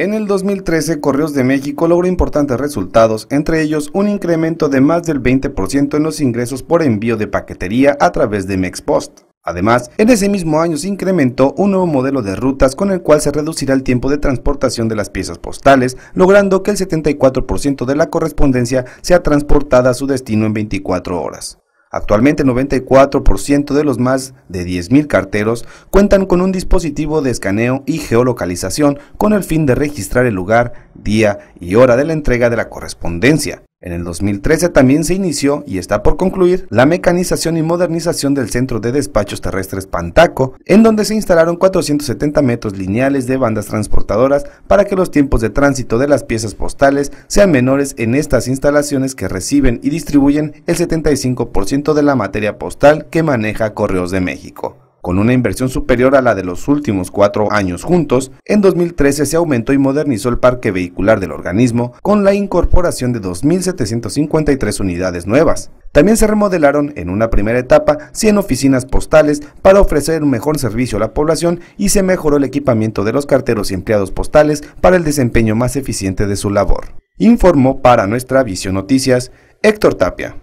En el 2013, Correos de México logró importantes resultados, entre ellos un incremento de más del 20% en los ingresos por envío de paquetería a través de Mexpost. Además, en ese mismo año se incrementó un nuevo modelo de rutas con el cual se reducirá el tiempo de transportación de las piezas postales, logrando que el 74% de la correspondencia sea transportada a su destino en 24 horas. Actualmente el 94% de los más de 10.000 carteros cuentan con un dispositivo de escaneo y geolocalización con el fin de registrar el lugar, día y hora de la entrega de la correspondencia. En el 2013 también se inició y está por concluir la mecanización y modernización del Centro de Despachos Terrestres Pantaco, en donde se instalaron 470 metros lineales de bandas transportadoras para que los tiempos de tránsito de las piezas postales sean menores en estas instalaciones que reciben y distribuyen el 75% de la materia postal que maneja Correos de México. Con una inversión superior a la de los últimos cuatro años juntos, en 2013 se aumentó y modernizó el parque vehicular del organismo con la incorporación de 2.753 unidades nuevas. También se remodelaron en una primera etapa 100 oficinas postales para ofrecer un mejor servicio a la población y se mejoró el equipamiento de los carteros y empleados postales para el desempeño más eficiente de su labor. Informó para nuestra Visión Noticias Héctor Tapia.